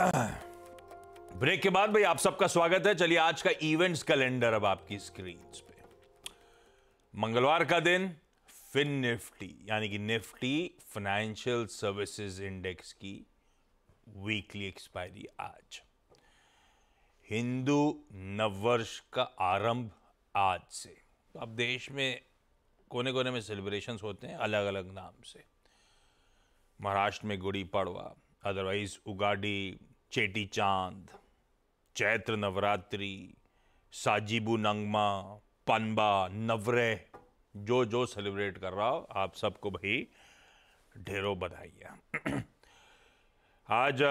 Break के बाद भाई आप सबका स्वागत है चलिए आज का इवेंट्स कैलेंडर अब आपकी स्क्रीन पे मंगलवार का दिन फिन निफ्टी यानी कि निफ्टी फाइनेंशियल सर्विसेज इंडेक्स की वीकली एक्सपायरी आज हिंदू नववर्ष का आरंभ आज से तो अब देश में कोने कोने में सेलिब्रेशंस होते हैं अलग अलग नाम से महाराष्ट्र में गुड़ी पड़वा अदरवाइज उगाडी चेटी चांद चैत्र नवरात्रि साजिबू नंगमा पनबा नवरे जो जो सेलिब्रेट कर रहा हो आप सबको भाई ढेरों बधाइयाँ आज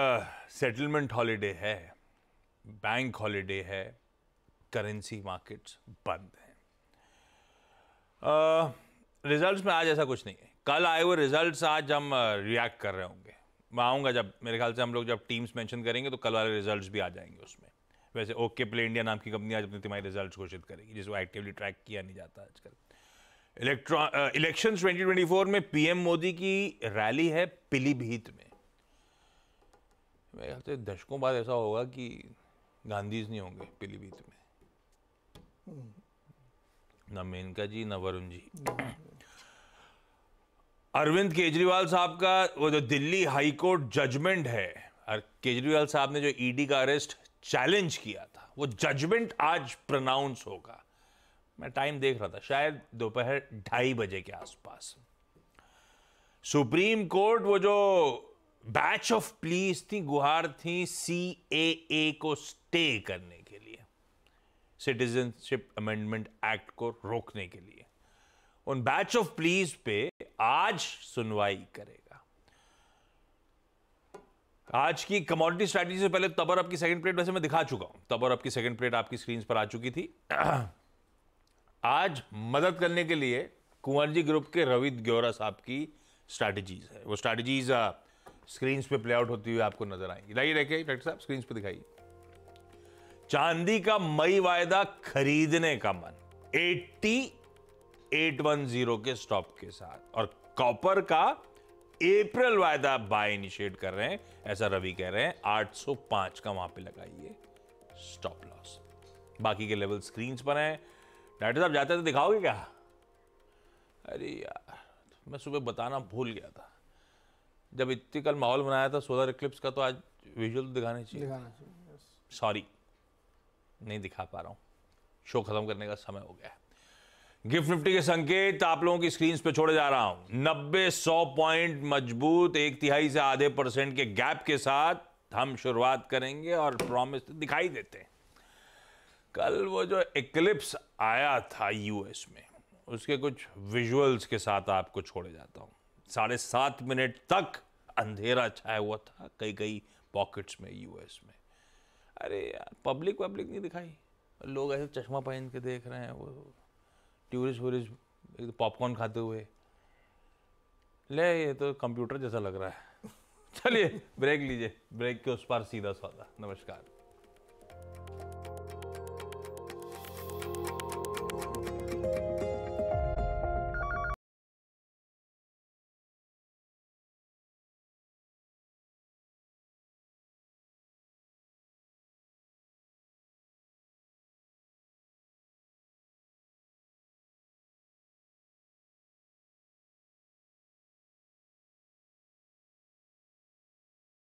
सेटलमेंट हॉलीडे है बैंक हॉलीडे है करेंसी मार्केट्स बंद हैं रिजल्ट्स में आज ऐसा कुछ नहीं है कल आए हुए रिजल्ट्स आज हम रिएक्ट कर रहे होंगे मैं आऊँगा जब मेरे ख्याल से हम लोग जब टीम्स मैंशन करेंगे तो कल वाले रिजल्ट भी आ जाएंगे उसमें वैसे ओके प्ले इंडिया नाम की कंपनी आज अपने तिमाही रिजल्ट घोषित करेगी जिसको एक्टिवली ट्रैक किया नहीं जाता आजकल electron election twenty twenty four में पीएम मोदी की रैली है पीलीभीत में मेरे दशकों बाद ऐसा होगा कि गांधीज नहीं होंगे पीलीभीत में हम्म। ना मेनका जी ना वरुण जी हम्म। अरविंद केजरीवाल साहब का वो जो दिल्ली हाई कोर्ट जजमेंट है और केजरीवाल साहब ने जो ईडी e का अरेस्ट चैलेंज किया था वो जजमेंट आज प्रनाउंस होगा मैं टाइम देख रहा था शायद दोपहर ढाई बजे के आसपास सुप्रीम कोर्ट वो जो बैच ऑफ प्लीज थी गुहार थी सी ए को स्टे करने के लिए सिटीजनशिप अमेंडमेंट एक्ट को रोकने के लिए उन बैच ऑफ प्लीज पे आज सुनवाई करेगा आज की कमोडिटी स्ट्रैटेजी से पहले तबर अब की सेकंड प्लेट वैसे मैं दिखा चुका हूं तबर अब की सेकंड प्लेट आपकी स्क्रीन पर आ चुकी थी आज मदद करने के लिए कुंवर जी ग्रुप के रवि ग्योरा साहब की स्ट्रैटेजीज है वो स्ट्रैटेजीज स्क्रीन पे प्ले आउट होती हुई आपको नजर आएंगी लाइए देखिए डॉक्टर साहब स्क्रीन पे दिखाइए चांदी का मई वायदा खरीदने का मन 80 810 के स्टॉप के साथ और कॉपर का अप्रैल वायदा बाय इनिशिएट कर रहे हैं ऐसा रवि कह रहे हैं 805 का वहां पे लगाइए स्टॉप लॉस बाकी के लेवल स्क्रीन पर हैं डॉक्टर साहब जाते थे तो दिखाओगे क्या अरे यार मैं सुबह बताना भूल गया था जब इतनी कल माहौल बनाया था सोलर इक्लिप्स का तो आज विजुअल तो दिखाने चाहिए दिखाना चाहिए सॉरी नहीं दिखा पा रहा हूँ शो ख़त्म करने का समय हो गया है गिफ्ट निफ्टी के संकेत आप लोगों की स्क्रीन पे छोड़े जा रहा हूं नब्बे सौ पॉइंट मजबूत एक तिहाई से आधे परसेंट के गैप के साथ हम शुरुआत करेंगे और प्रॉमिस तो दिखाई देते हैं कल वो जो एक्लिप्स आया था यूएस में उसके कुछ विजुअल्स के साथ आपको छोड़े जाता हूँ साढ़े सात मिनट तक अंधेरा छाया हुआ था कई कई पॉकेट्स में यूएस में अरे यार पब्लिक पब्लिक नहीं दिखाई लोग ऐसे चश्मा पहन के देख रहे हैं वो टूरिस्ट वूरिस्ट तो पॉपकॉर्न खाते हुए ले ये तो कंप्यूटर जैसा लग रहा है चलिए ब्रेक लीजिए ब्रेक के उस पार सीधा सौदा नमस्कार